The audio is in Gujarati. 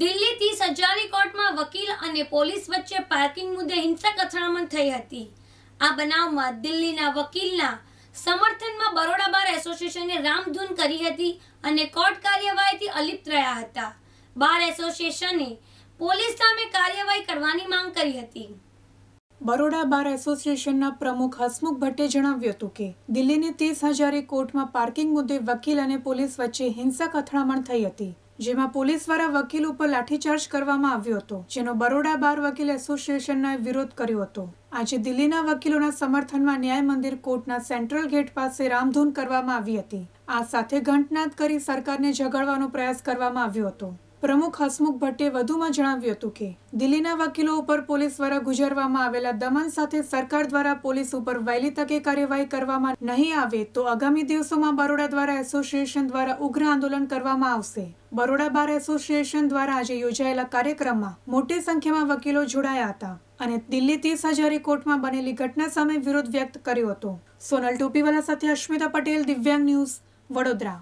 દિલ્હી ત્રીસ હજારી કોર્ટમાં વકીલ અને પોલીસ વચ્ચે પાર્કિંગ મુદ્દે હિંસક અથડામણ થઈ હતી આ બનાવમાં દિલ્હીના વકીલના સમર્થનમાં બરોડા બાર એસોસિએશને રામધૂન કરી હતી અને કોર્ટ કાર્યવાહીથી અલિપ્ત રહ્યા હતા બાર એસોસિએશને પોલીસ સામે કાર્યવાહી કરવાની માંગ કરી હતી બરોડા બાર એસોસિએશનના પ્રમુખ હસમુખ ભટ્ટે જણાવ્યું હતું કે દિલ્હીની ત્રીસ હજારી કોર્ટમાં પાર્કિંગ મુદ્દે વકીલ અને પોલીસ વચ્ચે હિંસક અથડામણ થઈ હતી જેમાં પોલીસ દ્વારા વકીલ ઉપર લાઠીચાર્જ કરવામાં આવ્યો હતો જેનો બરોડા બાર વકીલ એસોસિએશનના વિરોધ કર્યો હતો આજે દિલ્હીના વકીલોના સમર્થનમાં ન્યાય મંદિર કોર્ટના સેન્ટ્રલ ગેટ પાસે રામધૂન કરવામાં આવી હતી આ સાથે ઘંટનાદ કરી સરકારને જગાડવાનો પ્રયાસ કરવામાં આવ્યો હતો પ્રમુખ હસમુખ ભટ્ટે વધુમાં જણાવ્યું હતું કે દિલ્હીના વકીલો ઉપર પોલીસ દ્વારા ગુજારવામાં આવેલા દમન સાથે સરકાર દ્વારા પોલીસ ઉપર વહેલી તકે કાર્યવાહી કરવામાં નહીં આવે તો આગામી દિવસોમાં બરોડા દ્વારા એસોસિએશન દ્વારા ઉગ્ર આંદોલન કરવામાં આવશે બરોડા બાર એસોસિએશન દ્વારા આજે યોજાયેલા કાર્યક્રમમાં મોટી સંખ્યામાં વકીલો જોડાયા હતા અને દિલ્હી ત્રીસ હજારી કોર્ટમાં બનેલી ઘટના સામે વિરોધ વ્યક્ત કર્યો હતો સોનલ ટોપીવાલા સાથે અશ્મિતા પટેલ દિવ્યાંગ ન્યૂઝ વડોદરા